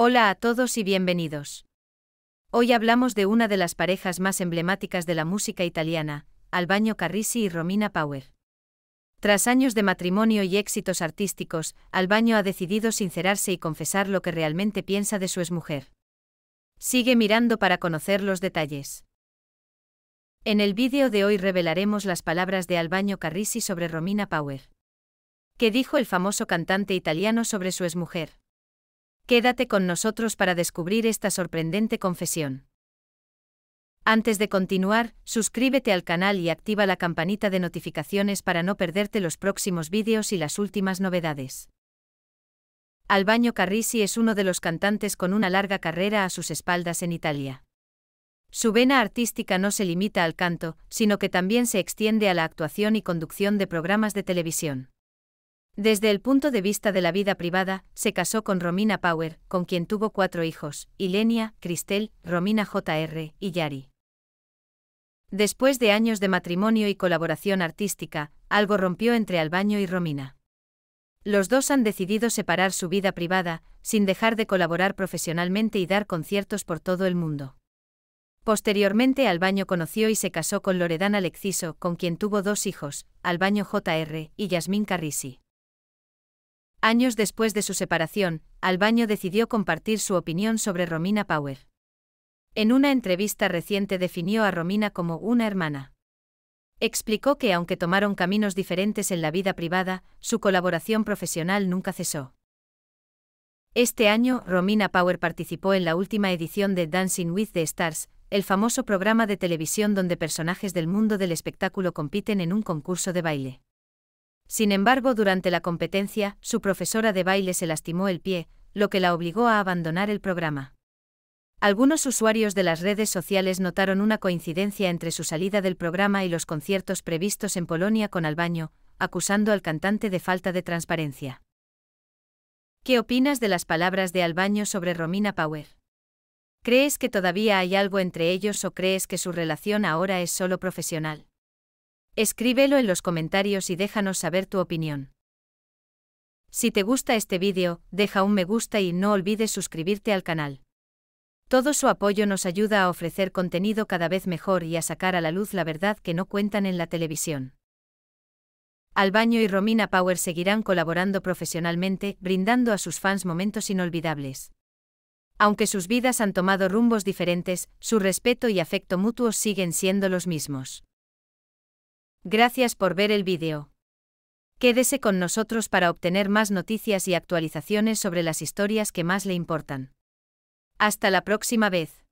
Hola a todos y bienvenidos. Hoy hablamos de una de las parejas más emblemáticas de la música italiana, Albaño Carrisi y Romina Power. Tras años de matrimonio y éxitos artísticos, Albaño ha decidido sincerarse y confesar lo que realmente piensa de su exmujer. Sigue mirando para conocer los detalles. En el vídeo de hoy revelaremos las palabras de Albaño Carrisi sobre Romina Power. ¿Qué dijo el famoso cantante italiano sobre su exmujer? Quédate con nosotros para descubrir esta sorprendente confesión. Antes de continuar, suscríbete al canal y activa la campanita de notificaciones para no perderte los próximos vídeos y las últimas novedades. Albaño Carrisi es uno de los cantantes con una larga carrera a sus espaldas en Italia. Su vena artística no se limita al canto, sino que también se extiende a la actuación y conducción de programas de televisión. Desde el punto de vista de la vida privada, se casó con Romina Power, con quien tuvo cuatro hijos, Ilenia, Cristel, Romina Jr. y Yari. Después de años de matrimonio y colaboración artística, algo rompió entre Albaño y Romina. Los dos han decidido separar su vida privada, sin dejar de colaborar profesionalmente y dar conciertos por todo el mundo. Posteriormente Albaño conoció y se casó con Loredana Lexiso, con quien tuvo dos hijos, Albaño Jr. y Yasmín Carrisi. Años después de su separación, Albaño decidió compartir su opinión sobre Romina Power. En una entrevista reciente definió a Romina como una hermana. Explicó que aunque tomaron caminos diferentes en la vida privada, su colaboración profesional nunca cesó. Este año, Romina Power participó en la última edición de Dancing with the Stars, el famoso programa de televisión donde personajes del mundo del espectáculo compiten en un concurso de baile. Sin embargo, durante la competencia, su profesora de baile se lastimó el pie, lo que la obligó a abandonar el programa. Algunos usuarios de las redes sociales notaron una coincidencia entre su salida del programa y los conciertos previstos en Polonia con Albaño, acusando al cantante de falta de transparencia. ¿Qué opinas de las palabras de Albaño sobre Romina Power? ¿Crees que todavía hay algo entre ellos o crees que su relación ahora es solo profesional? Escríbelo en los comentarios y déjanos saber tu opinión. Si te gusta este vídeo, deja un me gusta y no olvides suscribirte al canal. Todo su apoyo nos ayuda a ofrecer contenido cada vez mejor y a sacar a la luz la verdad que no cuentan en la televisión. Albaño y Romina Power seguirán colaborando profesionalmente, brindando a sus fans momentos inolvidables. Aunque sus vidas han tomado rumbos diferentes, su respeto y afecto mutuo siguen siendo los mismos. Gracias por ver el vídeo. Quédese con nosotros para obtener más noticias y actualizaciones sobre las historias que más le importan. Hasta la próxima vez.